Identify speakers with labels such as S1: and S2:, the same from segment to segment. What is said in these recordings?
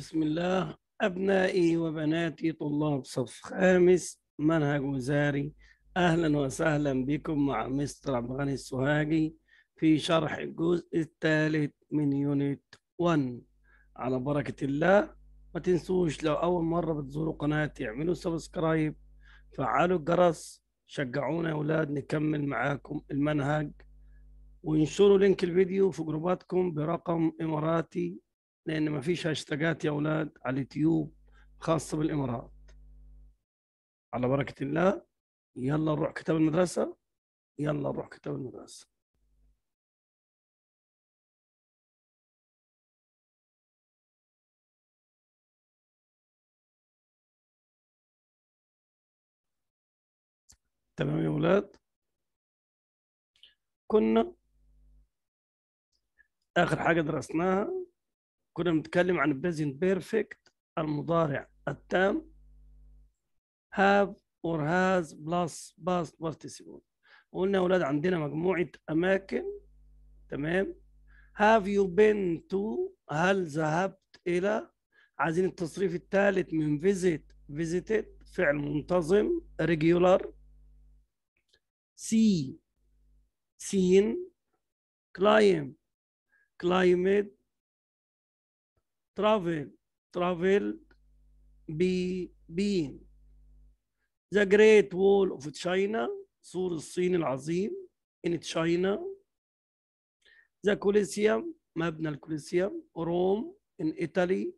S1: بسم الله أبنائي وبناتي طلاب صف خامس منهج وزاري أهلا وسهلا بكم مع مستر عبد الغني السوهاجي في شرح الجزء الثالث من يونت 1 على بركة الله ما تنسوش لو أول مرة بتزوروا قناتي اعملوا سبسكرايب فعلوا الجرس شجعونا يا أولاد نكمل معاكم المنهج وانشروا لينك الفيديو في جروباتكم برقم إماراتي لأن ما فيش هاشتاجات يا أولاد على اليوتيوب خاصة بالإمارات على بركة الله يلا نروح كتاب المدرسة
S2: يلا نروح كتاب المدرسة تمام يا أولاد
S1: كنا آخر حاجة درسناها كنا نتكلم عن present perfect المضارع التام have or has plus past participle قلنا يا اولاد عندنا مجموعه اماكن تمام have you been to هل ذهبت الى عايزين التصريف الثالث من visit visited فعل منتظم regular see seen climb climbed travel travel be been the great wall of China سور الصين العظيم in China the Colosseum مبنى الكوليسيوم روم in Italy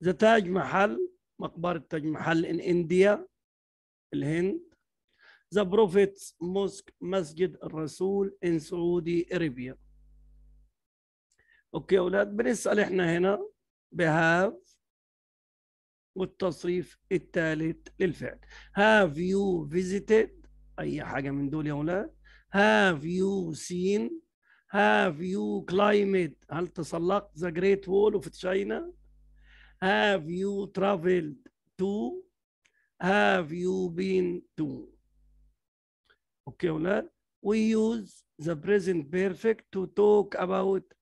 S1: the Taj Mahal مقبرة تاج محل in India الهند the Prophet's Mosque Masjid الرسول in Saudi Arabia اوكي يا اولاد بنسال احنا هنا بهاف والتصريف الثالث للفعل have you visited اي حاجه من دول يا اولاد have you seen have you climbed هل تسلقت the great wall of China have you traveled to have you been to اوكي يا اولاد we use the present perfect to talk about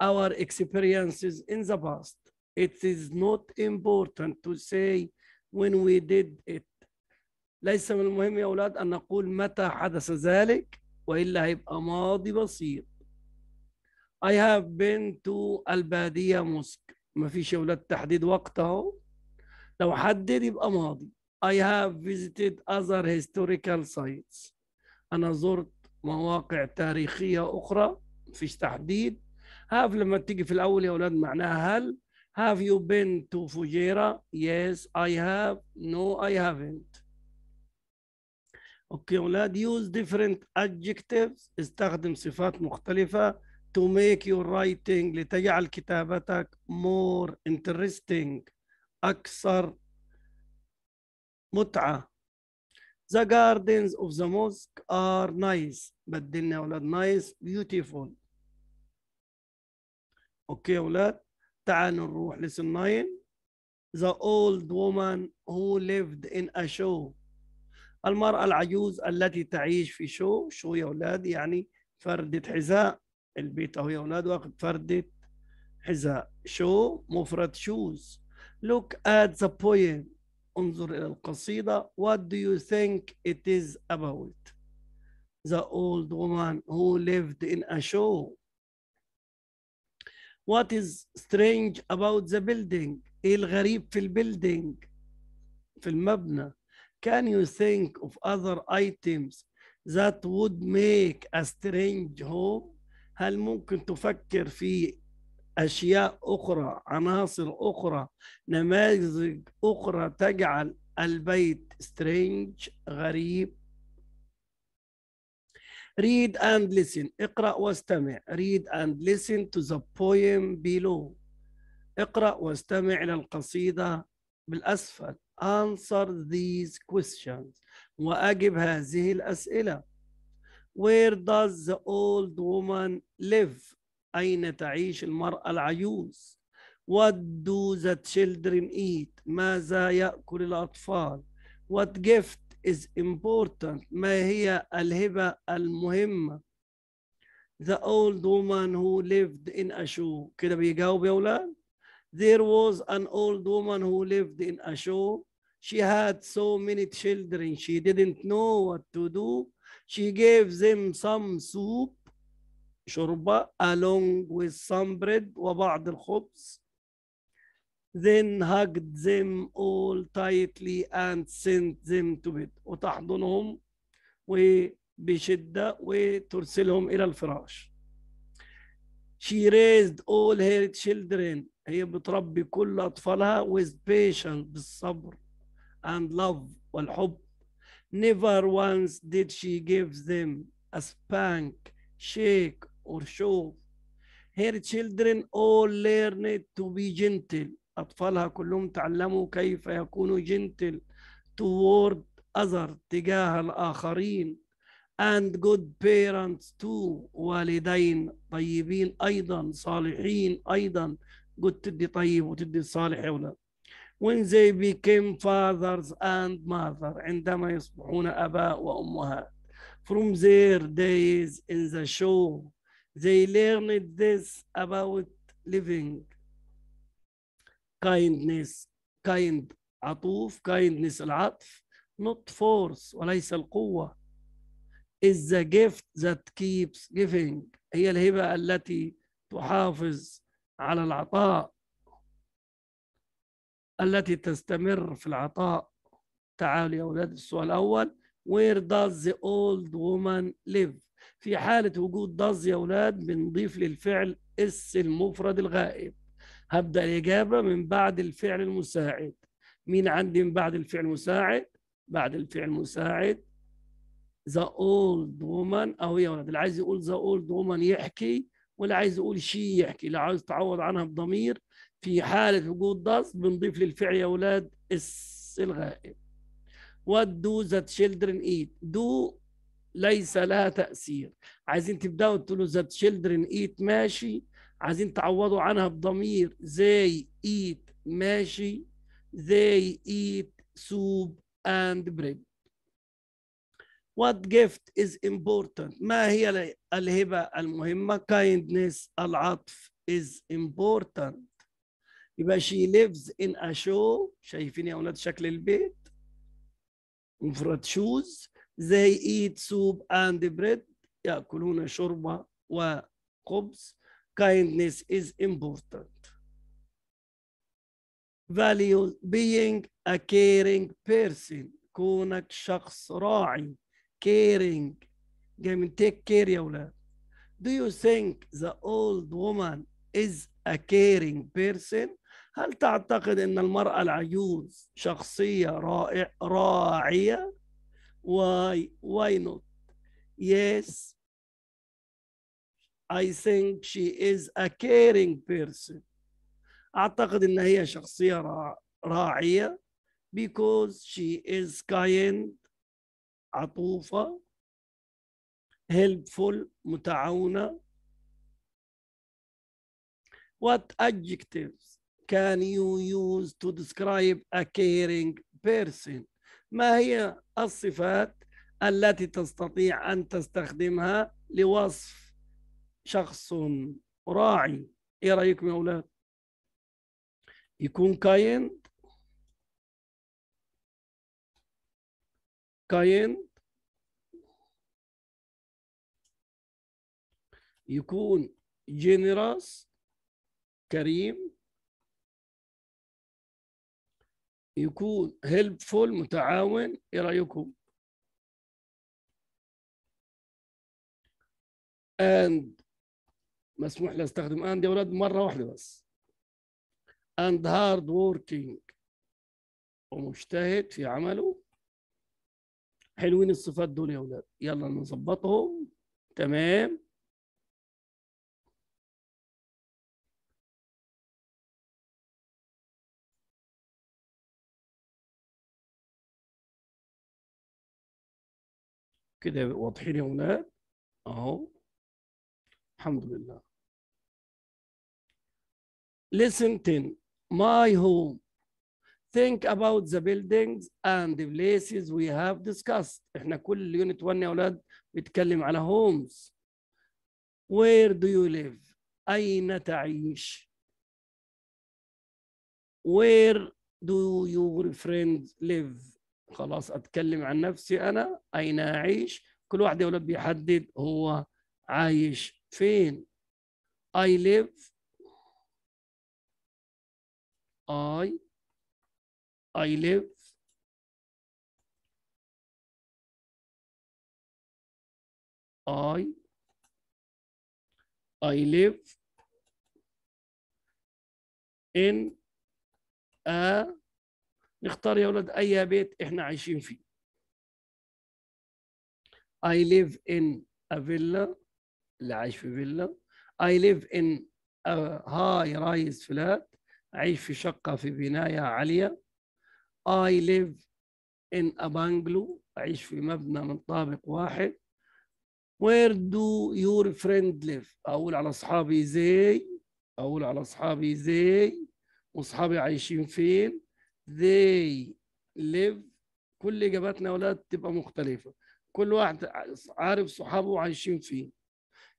S1: our experiences in the past. It is not important to say when we did it. ليس من المهم يا أولاد أن نقول متى حدث ذلك وإلا هيبقى ماضي بسيط. I have been to البادية موسك. فيش يا أولاد تحديد وقت أهو. لو حدد يبقى ماضي. I have visited other historical sites. أنا زرت مواقع تاريخية أخرى ما فيش تحديد هاف لما تيجي في الاول يا اولاد معناها هل Have you been to Fujairah? Yes, I have. No, I haven't. اوكي اولاد use different adjectives استخدم صفات مختلفة to make your writing لتجعل كتابتك more interesting أكثر متعة The gardens of the mosque are nice بدلنا يا أولاد nice beautiful اوكي يا اولاد تعالوا نروح لسن 9 The old woman who lived in a show المرأة العجوز التي تعيش في شو شو يا اولاد يعني فردة حذاء البيت اهو يا اولاد واخد فردة حذاء شو مفرد شوز Look at the poem انظر إلى القصيدة What do you think it is about The old woman who lived in a show What is strange about the building? إيه الغريب في البيلدينج في المبنى Can you think of other items that would make a strange home هل ممكن تفكر في أشياء أخرى عناصر أخرى نماذج أخرى تجعل البيت strange غريب Read and listen اقرأ واستمع Read and listen to the poem below اقرأ واستمع إلى القصيدة بالأسفل Answer these questions وأجب هذه الأسئلة Where does the old woman live? أين تعيش المرأة العجوز؟ What do the children eat? ماذا يأكل الأطفال? What gift is important ما هي الهبة المهمة The old woman who lived in Ashu كده بيجاوب يا ولاد There was an old woman who lived in Ashu She had so many children she didn't know what to do She gave them some soup شوربة along with some bread وبعض الخبز then hugged them all tightly and sent them to bed وتحضنهم وبشدة وترسلهم إلى الفراش she raised all her children هي بتربي كل أطفالها with patience بالصبر and love والحب never once did she give them a spank shake or shove her children all learned to be gentle أطفالها كلهم تعلموا كيف يكونوا جنتل toward أذر تجاه الآخرين and good parents too والدين طيبين أيضا صالحين أيضا good تدي طيب وتدي صالح يا أولاد when they became fathers and mother عندما يصبحون أباء وأمهات from their days in the show they learned this about living كايندنس كايند عطوف كايندنس العطف not force وليس القوة is the gift that keeps giving هي الهبة التي تحافظ على العطاء التي تستمر في العطاء تعالوا يا أولاد السؤال الأول Where does the old woman live في حالة وجود does يا أولاد بنضيف للفعل اس المفرد الغائب هبدأ الإجابة من بعد الفعل المساعد مين عندي من بعد الفعل المساعد؟ بعد الفعل المساعد the old woman أو يا ولد اللي عايز يقول the old woman يحكي واللي عايز يقول شي يحكي اللي عايز تعوض عنها بضمير في حالة وجود ضغط بنضيف للفعل يا ولاد اس الغائب what do the children eat do ليس لها تأثير عايزين تبدأوا تقولوا the children eat ماشي عايزين تعوضوا عنها بضمير they eat ماشي they eat soup and bread what gift is important ما هي الهبة المهمة kindness العطف is important يبقى she lives in a show شايفين يا أولاد شكل البيت مفرد shoes they eat soup and bread يأكلون شوربة وخبز kindness is important. Values being a caring person كونك شخص راعي caring جاي من take care يا ولاد Do you think the old woman is a caring person? هل تعتقد أن المرأة العجوز شخصية رائع راعية؟ Why? Why not? Yes, I think she is a caring person أعتقد إن هي شخصية راعية because she is kind عطوفة helpful متعاونة What adjectives can you use to describe a caring person ما هي الصفات التي تستطيع أن تستخدمها لوصف شخص راعي ايه رايكم يا اولاد يكون
S2: كاين كاين يكون جينيراس كريم يكون هيلبفول متعاون ايه رايكم and
S1: مسموح لي استخدم اند يا اولاد مره واحده بس and hard working ومجتهد في عمله حلوين الصفات دول يا اولاد يلا نظبطهم تمام
S2: كده واضحين يا اولاد اهو الحمد
S1: لله Listen 10 my home. Think about the buildings and the places we have discussed. احنا كل يونت 1 يا اولاد بيتكلم على homes. Where do you live? أين تعيش؟ Where do your friends live؟ خلاص أتكلم عن نفسي أنا أين أعيش؟ كل واحد يا اولاد بيحدد هو عايش فين. I live I
S2: I live I
S1: I live in a نختار يا ولد أي بيت إحنا عايشين فيه I live in a villa اللي عايش في فيلا I live in a high rise flat أعيش في شقة في بناية عالية I live in a bungalow أعيش في مبنى من طابق واحد Where do your friend live أقول على أصحابي زي أقول على أصحابي زي وأصحابي عايشين فين they live كل إجاباتنا يا أولاد تبقى مختلفة كل واحد عارف صحابه عايشين فين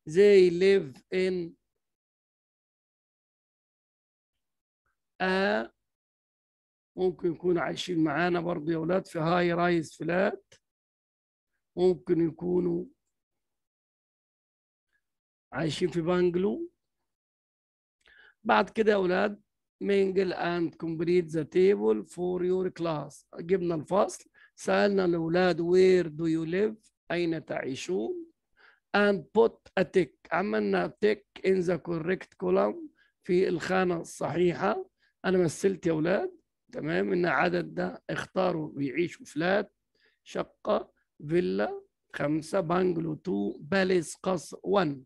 S1: they live in
S2: ممكن يكونوا عايشين معانا برضه يا ولاد في هاي رايز فلات
S1: ممكن يكونوا عايشين في بنجلو بعد كده يا اولاد مينجل اند كومبليت ذا تيبل فور يور كلاس جبنا الفصل سألنا الأولاد وير دو يو ليف أين تعيشون اند بوت ا تيك عملنا تيك ان ذا كوركت كولوم في الخانة الصحيحة انا مثلت يا اولاد تمام ان عدد ده اختاروا بيعيشوا فلات شقه فيلا خمسه بانجلو تو باليس قصر 1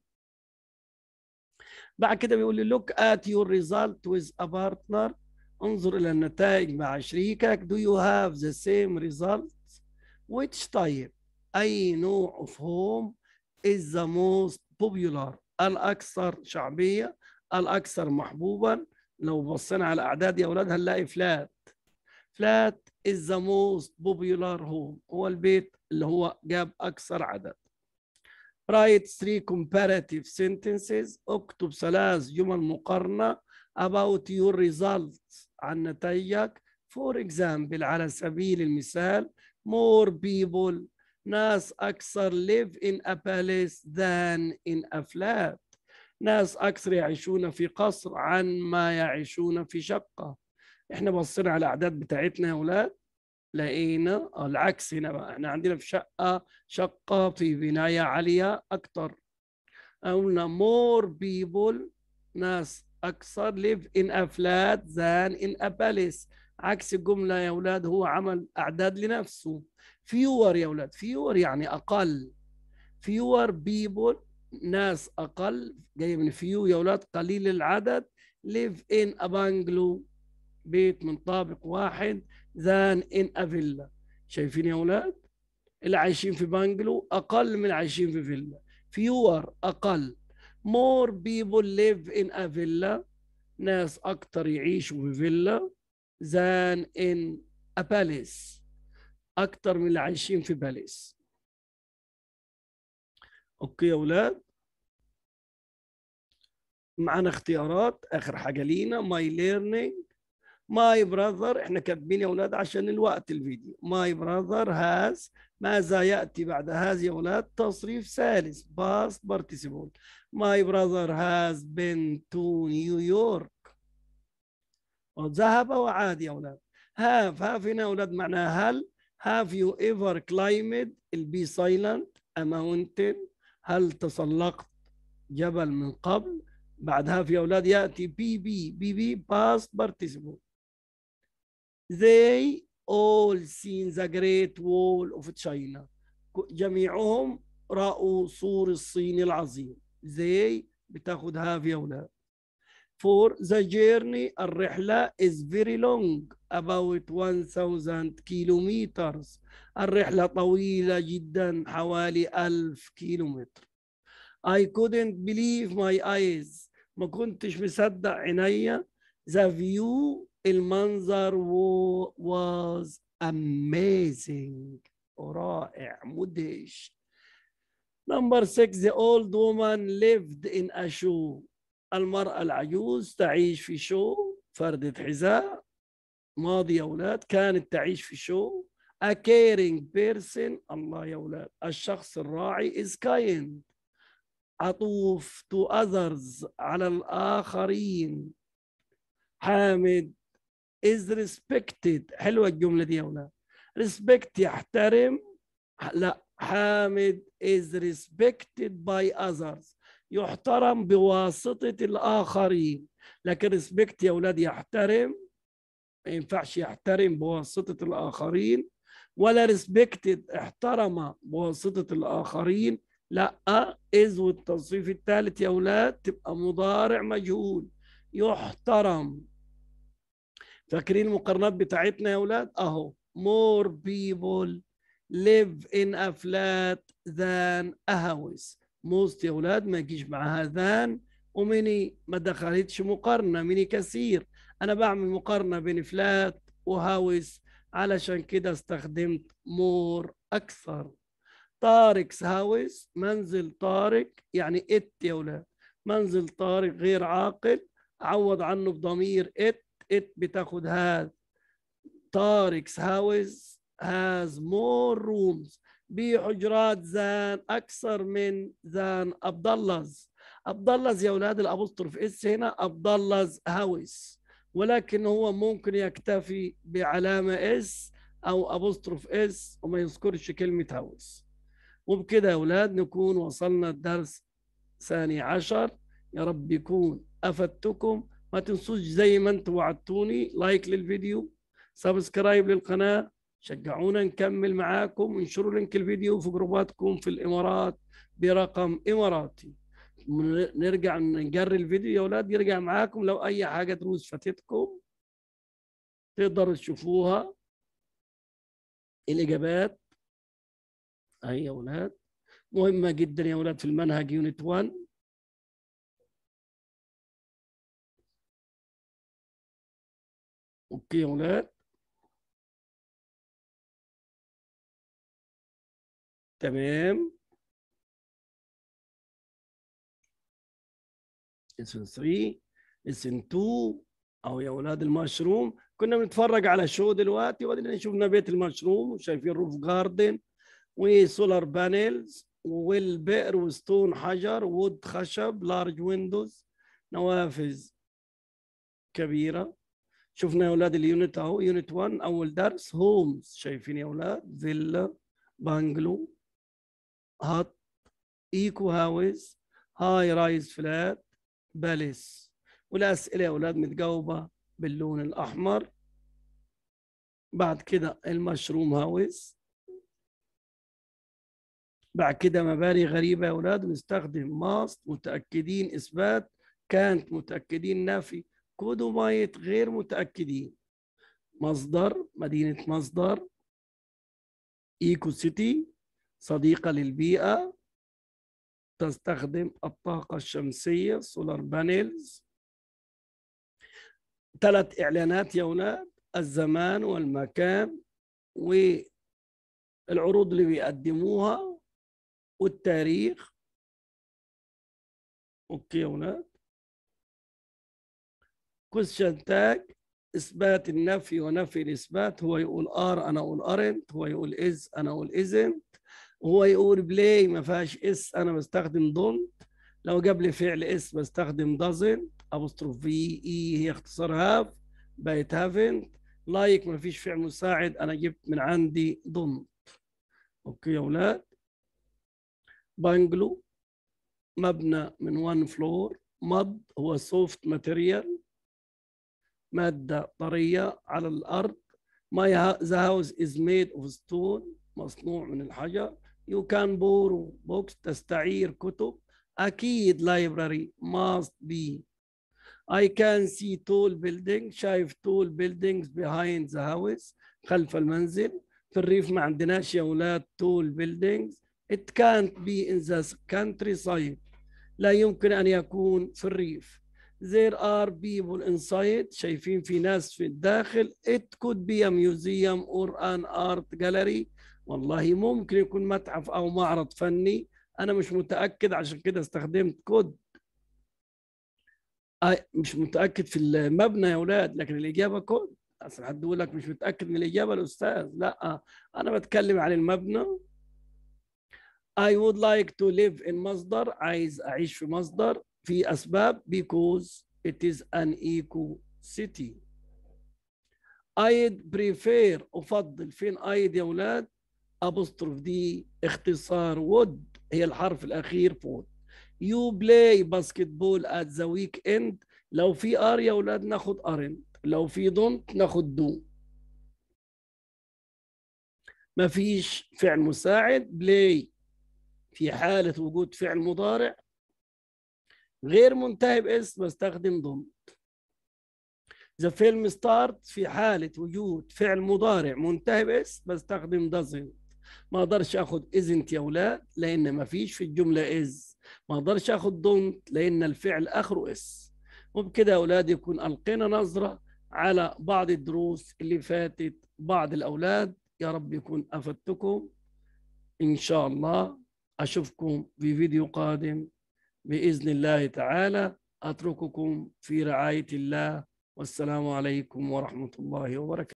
S1: بعد كده بيقول لي لوك ات يور ريزلت ويز ا بارتنر انظر الى النتائج مع شريكك دو يو هاف ذا سيم ريزلت which type اي نوع اوف هوم از ذا موست popular الاكثر شعبيه الاكثر محبوبا لو بصينا على اعداد يا اولاد هنلاقي فلات فلات از ذا موست بوبيولار هوم هو البيت اللي هو جاب اكثر عدد write three comparative sentences اكتب ثلاث جمل مقارنة about your results عن نتائجك for example على سبيل المثال more people ناس أكثر live in a palace than in a flat ناس أكثر يعيشون في قصر عن ما يعيشون في شقة إحنا بصينا على الأعداد بتاعتنا يا أولاد لقينا العكس هنا بقى إحنا عندنا في شقة شقة في بناية عالية أكثر قلنا more people ناس أكثر live in a flat than in a palace عكس الجملة يا أولاد هو عمل أعداد لنفسه fewer يا أولاد fewer يعني أقل fewer people ناس اقل جاي من فيو يا اولاد قليل العدد live in a بيت من طابق واحد than in a شايفين يا اولاد اللي عايشين في بنجلو اقل من عايشين في فيلا فيور اقل more people live in a ناس اكتر يعيشوا في فيلا than in a palace اكتر من اللي عايشين في باليس
S2: اوكي يا اولاد
S1: معانا اختيارات اخر حاجه لينا ماي ليرنينج ماي براذر احنا كاتبين يا اولاد عشان الوقت الفيديو ماي براذر هاز ماذا ياتي بعد هاز يا اولاد تصريف ثالث باست بارتيسيبول ماي براذر هاز بين تو نيويورك ذهب وعاد يا اولاد هاف هاف هنا يا اولاد معناها هل هاف يو ايفر كلايمد البي سايلنت ا ماونتن هل تسلقت جبل من قبل بعدها في أولاد يأتي بي بي بي بي باست participle they all seen the great wall of China جميعهم رأوا سور الصين العظيم they بتاخدها في أولاد for the journey الرحلة is very long about 1000 كيلومترز الرحلة طويلة جدا حوالي 1000 كيلومتر I couldn't believe my eyes ما كنتش مصدق عينيا the view المنظر was amazing رائع مدهش number six the old woman lived in a show المرأة العجوز تعيش في شو فردة حذاء ماضي يا أولاد كانت تعيش في شو a caring person الله يا أولاد الشخص الراعي is kind أطوف to others على الآخرين حامد is respected حلوة الجملة دي يا ولاد respect يحترم لا حامد is respected by others يحترم بواسطة الآخرين لكن respect يا ولاد يحترم ما ينفعش يحترم بواسطة الآخرين ولا respected احترم بواسطة الآخرين لا إذ والتصريف الثالث يا أولاد تبقى مضارع مجهول يحترم فاكرين المقارنات بتاعتنا يا أولاد أهو more people live in a flat than a house most يا أولاد ما يجيش معاها than ومني ما دخلتش مقارنة مني كثير أنا بعمل مقارنة بين فلات وهاوس علشان كده استخدمت مور أكثر طارق هاوس منزل طارق يعني ات يا ولاد منزل طارق غير عاقل عوض عنه بضمير ات ات بتاخد هاز طارق house هاز مور رومز بحجرات زان اكثر من زان عبد اللهز عبد اللهز يا اولاد الابوستروف اس هنا عبد اللهز house ولكن هو ممكن يكتفي بعلامه اس او ابوستروف اس وما يذكرش كلمه هاوس وبكده يا أولاد نكون وصلنا الدرس ثاني عشر يا رب يكون أفدتكم ما تنسوش زي ما انتم وعدتوني لايك للفيديو سبسكرايب للقناة شجعونا نكمل معاكم انشروا لينك الفيديو في جروباتكم في الإمارات برقم إماراتي نرجع نجري الفيديو يا أولاد يرجع معاكم لو أي حاجة دروس فاتتكم تقدروا تشوفوها الإجابات
S2: اي يا أولاد مهمة جدا يا أولاد في المنهج يونت 1 أوكي يا أولاد تمام
S1: اسم 3 اسم 2 أو يا أولاد المشروم كنا بنتفرج على شو دلوقتي وبعدين شفنا بيت المشروم وشايفين روف جاردن وسولار بانيلز والبئر وستون حجر وود خشب لارج ويندوز نوافذ كبيره شفنا يا اولاد اليونت اهو يونت 1 اول درس هومز شايفين يا اولاد فيلا بانجلو هات ايكو هاوس هاي رايز فلات باليس والاسئله يا اولاد متجاوبه باللون الاحمر بعد كده المشروم هاوس بعد كده مباني غريبة يا أولاد نستخدم ماست متأكدين إثبات كانت متأكدين نفي كودومايت غير متأكدين مصدر مدينة مصدر إيكو سيتي صديقة للبيئة تستخدم الطاقة الشمسية سولار بانيلز ثلاث إعلانات يا أولاد الزمان والمكان والعروض اللي
S2: بيقدموها والتاريخ اوكي
S1: هناك كويستشن تاج اثبات النفي ونفي الاثبات هو يقول ار انا اقول ارنت هو يقول از انا اقول ازنت هو يقول بلاي ما فيهاش اس انا بستخدم دونت لو جاب لي فعل اس بستخدم دازنت ابوستروف في اي e، هي اختصار هاف بقت هافنت لايك ما فيش فعل مساعد انا جبت من عندي دونت اوكي يا ولاد بانجلو مبنى من وان فلور مض هو سوفت ماتيريال مادة طرية على الأرض My the house is made of stone مصنوع من الحجر You can borrow books تستعير كتب أكيد library must be I can see tall buildings شايف tall buildings behind the house خلف المنزل في الريف ما عندناش يا ولاد tall buildings It can't be in the countryside. لا يمكن أن يكون في الريف. There are people inside. شايفين في ناس في الداخل. It could be a museum or an art gallery. والله ممكن يكون متحف أو معرض فني. أنا مش متأكد عشان كده استخدمت كود. آه، مش متأكد في المبنى يا أولاد لكن الإجابة كود. اصل حد يقول لك مش متاكد من الاجابه الاستاذ لا انا بتكلم عن المبنى I would like to live in مصدر عايز أعيش في مصدر في أسباب because it is an eco city I'd prefer أفضل فين I'd يا ولاد أبوستروف دي اختصار would هي الحرف الأخير في You play basketball at the weekend لو في ار يا ولاد ناخد ارن لو في دونت ناخد دو مفيش فعل مساعد بلاي في حالة وجود فعل مضارع غير منتهي باس بستخدم دونت ذا فيلم ستارت في حالة وجود فعل مضارع منتهي باس بستخدم doesn't ما اقدرش اخد isn't يا اولاد لان ما فيش في الجمله is ما اقدرش اخد don't لان الفعل اخره اس وبكده يا اولاد يكون القينا نظره على بعض الدروس اللي فاتت بعض الاولاد يا رب يكون افدتكم ان شاء الله أشوفكم في فيديو قادم بإذن الله تعالى أترككم في رعاية الله والسلام عليكم ورحمة الله
S2: وبركاته